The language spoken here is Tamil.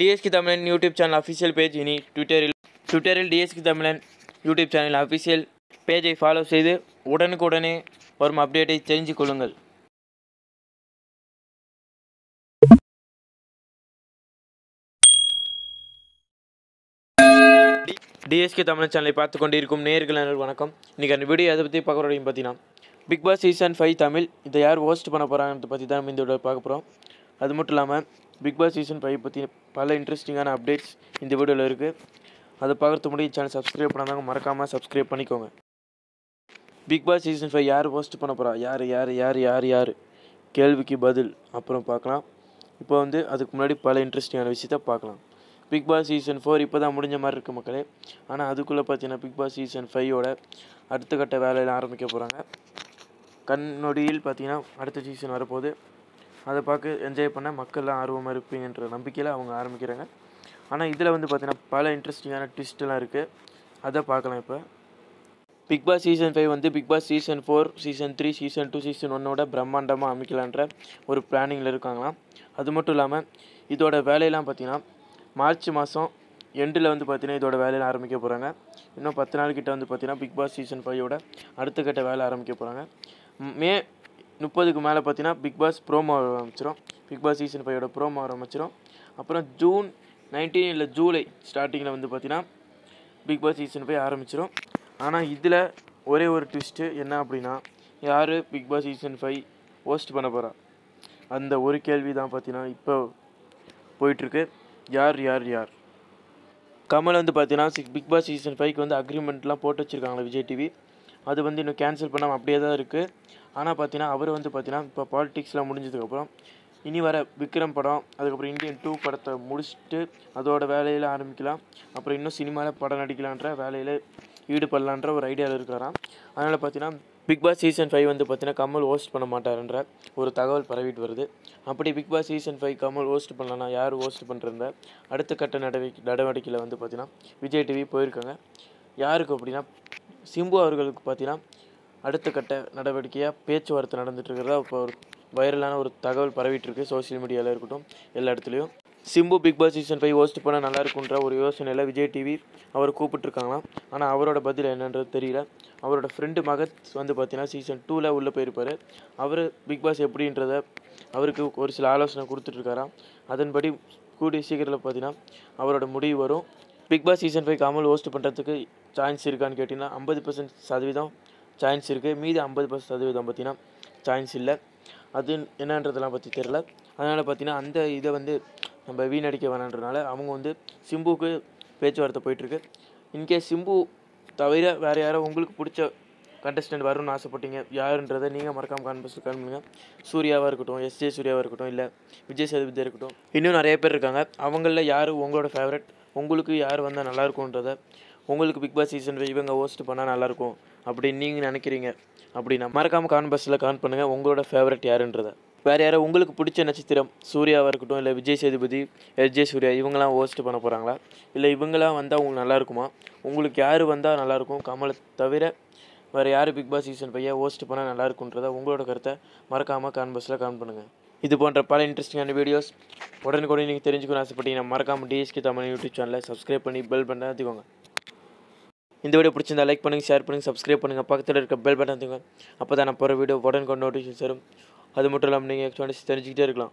டிஎஸ்கி Tamilan YouTube channel official page இனி ட்விட்டரில் ட்விட்டரில் TSK Tamilan YouTube channel official பேஜை ஃபாலோ செய்து உடனுக்குடனே வரும் அப்டேட்டை தெரிஞ்சு கொள்ளுங்கள் டிஎஸ்கே தமிழ் சேனலை பார்த்து கொண்டிருக்கும் வணக்கம் அந்த வீடியோ அதை பற்றி பார்த்தீங்கன்னா பிக் பாஸ் ஃபைவ் தமிழ் இதை யார் ஹோஸ்ட் பண்ண பற்றி தான் இந்த பார்க்க போகிறோம் அது மட்டும் இல்லாமல் பிக் பாஸ் சீசன் ஃபைவ் பற்றி பல இன்ட்ரெஸ்டிங்கான அப்டேட்ஸ் இந்த வீடியோவில் இருக்குது அதை பார்க்குறதுக்கு முன்னாடி சேனல் சப்ஸ்கிரைப் பண்ணாதாங்க மறக்காமல் சப்ஸ்கிரைப் பண்ணிக்கோங்க பிக் பாஸ் சீசன் ஃபைவ் யார் ஹோஸ்ட் பண்ண போகிறா யார் யார் யார் யார் யார் கேள்விக்கு பதில் அப்புறம் பார்க்கலாம் இப்போ வந்து அதுக்கு முன்னாடி பல இன்ட்ரெஸ்டிங்கான விஷயத்த பார்க்கலாம் பிக் பாஸ் சீசன் ஃபோர் இப்போ தான் முடிஞ்ச மாதிரி இருக்குது மக்களே ஆனால் அதுக்குள்ளே பார்த்தீங்கன்னா பிக் பாஸ் சீசன் ஃபைவோட அடுத்த கட்ட வேலையில் ஆரம்பிக்க போகிறாங்க கண்ணொடியில் பார்த்தீங்கன்னா அடுத்த சீசன் வரப்போகுது அதை பார்க்க என்ஜாய் பண்ண மக்கள்லாம் ஆர்வமாக இருப்பீங்கன்ற நம்பிக்கையில் அவங்க ஆரம்பிக்கிறாங்க ஆனால் இதில் வந்து பார்த்தீங்கன்னா பல இன்ட்ரெஸ்டிங்கான ட்விஸ்ட்லாம் இருக்குது அதை பார்க்கலாம் இப்போ பிக் பாஸ் சீசன் ஃபைவ் வந்து Big Boss season four season three season two season ஒன்னோட பிரம்மாண்டமாக அமைக்கலான்ற ஒரு பிளானிங்கில் இருக்காங்களாம் அது மட்டும் இல்லாமல் இதோட வேலையெல்லாம் பார்த்திங்கன்னா மார்ச் மாதம் எண்டில் வந்து பார்த்திங்கன்னா இதோட வேலையில ஆரம்பிக்க போகிறாங்க இன்னும் பத்து நாள் கிட்ட வந்து பார்த்திங்கன்னா பிக் பாஸ் சீசன் ஃபைவோட அடுத்த கட்ட வேலை ஆரம்பிக்க போகிறாங்க மே முப்பதுக்கு மேலே பார்த்தீங்கன்னா பிக் பாஸ் ப்ரோமோ ஆரம்பிச்சிடும் பிக் பாஸ் சீசன் ஃபைவோட ப்ரோமோ ஆரம்பிச்சிடும் அப்புறம் ஜூன் நைன்டீன் இல்லை ஜூலை ஸ்டார்டிங்கில் வந்து பார்த்தீங்கன்னா பிக் பாஸ் சீசன் ஃபைவ் ஆரம்பிச்சிடும் ஆனால் இதில் ஒரே ஒரு ட்விஸ்ட்டு என்ன அப்படின்னா யார் Big Boss season five host பண்ண போகிறா அந்த ஒரு கேள்வி தான் பார்த்தீங்கன்னா இப்போ போயிட்டுருக்கு யார் யார் யார் கமல் வந்து பார்த்தீங்கன்னா பிக் பாஸ் சீசன் ஃபைவ்க்கு வந்து அக்ரிமெண்ட்லாம் போட்டு வச்சுருக்காங்களே விஜய் டிவி அது வந்து இன்னும் கேன்சல் பண்ணாமல் அப்படியே தான் இருக்குது ஆனால் பார்த்தீங்கன்னா அவர் வந்து பார்த்தீங்கன்னா இப்போ பாலிடிக்ஸ்லாம் முடிஞ்சதுக்கப்புறம் இனி வர விக்ரம் படம் அதுக்கப்புறம் இந்தியன் டூ படத்தை முடிச்சுட்டு அதோட வேலையில் ஆரம்பிக்கலாம் அப்புறம் இன்னும் சினிமாவில் படம் நடிக்கலான்ற வேலையில் ஈடுபடலான்ற ஒரு ஐடியாவில் இருக்கிறாராம் அதனால் பார்த்தீங்கன்னா பிக் பாஸ் சீசன் ஃபைவ் வந்து பார்த்தீங்கன்னா கமல் ஹோஸ்ட் பண்ண மாட்டார்ன்ற ஒரு தகவல் பரவிட்டு வருது அப்படி Big Boss season five Kamal host பண்ணலாம் யார் ஹோஸ்ட் பண்ணுறத அடுத்த கட்ட நடவடிக்கை நடவடிக்கையில் வந்து பார்த்தீங்கன்னா விஜய் டிவி போயிருக்காங்க யாருக்கு அப்படின்னா சிம்பு அவர்களுக்கு பார்த்தீங்கன்னா அடுத்த கட்ட நடவடிக்கையாக பேச்சுவார்த்தை இருக்கிறதா இப்போ ஒரு வைரலான ஒரு தகவல் பரவிட்டுருக்கு சோசியல் மீடியாவில் இருக்கட்டும் எல்லா இடத்துலையும் Simbu Big Boss season five host பண்ணால் நல்லா இருக்குன்ற ஒரு யோசனையில் விஜய் டிவி அவர் கூப்பிட்டுருக்காங்களாம் ஆனால் அவரோட பதில் என்னன்றது தெரியல அவரோட ஃப்ரெண்டு மகத் வந்து பார்த்தீங்கன்னா சீசன் டூவில் உள்ளே போயிருப்பார் அவர் பிக் பாஸ் எப்படின்றத அவருக்கு ஒரு சில ஆலோசனை கொடுத்துட்ருக்காராம் அதன்படி கூடிய சீக்கிரத்தில் பார்த்தீங்கன்னா அவரோட முடிவு வரும் Big Boss season five Kamal host பண்ணுறதுக்கு சான்ஸ் இருக்கான்னு கேட்டிங்கன்னா ஐம்பது பர்சன்ட் சதவீதம் சான்ஸ் இருக்குது மீதி ஐம்பது பர்சன்ட் சதவீதம் பார்த்திங்கன்னா சான்ஸ் இல்லை அது என்னன்றதெல்லாம் பற்றி தெரில அதனால் பார்த்திங்கன்னா அந்த இதை வந்து நம்ம வீணடிக்க வேணான்றதுனால அவங்க வந்து சிம்புவுக்கு பேச்சுவார்த்தை போயிட்டுருக்கு இன்கேஸ் சிம்பு தவிர வேறு யாரோ உங்களுக்கு பிடிச்ச கண்டஸ்டன்ட் வரும்னு ஆசைப்பட்டீங்க யாருன்றதை நீங்கள் மறக்காமல் கான்பஸ் பண்ணுங்கள் சூர்யாவாக இருக்கட்டும் எஸ் ஜே சூர்யாவாக இருக்கட்டும் இல்லை விஜய் சேதுபதியாக இருக்கட்டும் இன்னும் நிறைய பேர் இருக்காங்க அவங்களில் யார் உங்களோட ஃபேவரட் உங்களுக்கு யார் வந்தால் நல்லாயிருக்குன்றதை உங்களுக்கு பிக் பாஸ் சீசன் இவங்க ஹோஸ்ட் பண்ணால் நல்லாயிருக்கும் அப்படின்னு நீங்கள் நினைக்கிறீங்க அப்படின்னா மறக்காமல் கான் பஸ்ஸில் கான் பண்ணுங்கள் உங்களோட ஃபேவரட் யாருன்றதை வேறு யாரும் உங்களுக்கு பிடிச்ச நட்சத்திரம் சூர்யாவாக இருக்கட்டும் இல்லை விஜய் சேதுபதி எஸ்ஜே சூர்யா இவங்களாம் ஓஸ்ட் பண்ண போகிறாங்களா இல்லை இவங்களாம் வந்தால் உங்களுக்கு நல்லாயிருக்குமா உங்களுக்கு யார் வந்தால் நல்லாயிருக்கும் கமலை தவிர வேறு யார் Big Boss season five host பண்ணால் நல்லாயிருக்குன்றதை உங்களோட கருத்தை மறக்காமல் கான்பஸில் கான் பண்ணுங்கள் இது போன்ற பல இன்ட்ரெஸ்டிங்கான வீடியோஸ் உடனுக்குடன் நீங்கள் தெரிஞ்சுக்கணும் ஆசைப்பட்டீங்கன்னா மறக்காமல் டிஎஸ்கே தமிழ் யூடியூப் சேனலை சப்ஸ்கிரைப் பண்ணி பெல் பண்ண எடுத்துக்கோங்க இந்த வீடியோ பிடிச்சிருந்தா லைக் பண்ணுங்கள் ஷேர் பண்ணுங்கள் சப்ஸ்கிரைப் பண்ணுங்கள் பக்கத்தில் இருக்க பெல் பட்டன் தூங்க அப்போ தான் நான் போகிற வீடியோ உடனுக்கு நோட்டிஃபிகேஷன் தரும் அது மட்டும் இல்லாமல் நீங்கள் எக்ஸ்பென்ஸ் தெரிஞ்சுக்கிட்டே இருக்கலாம்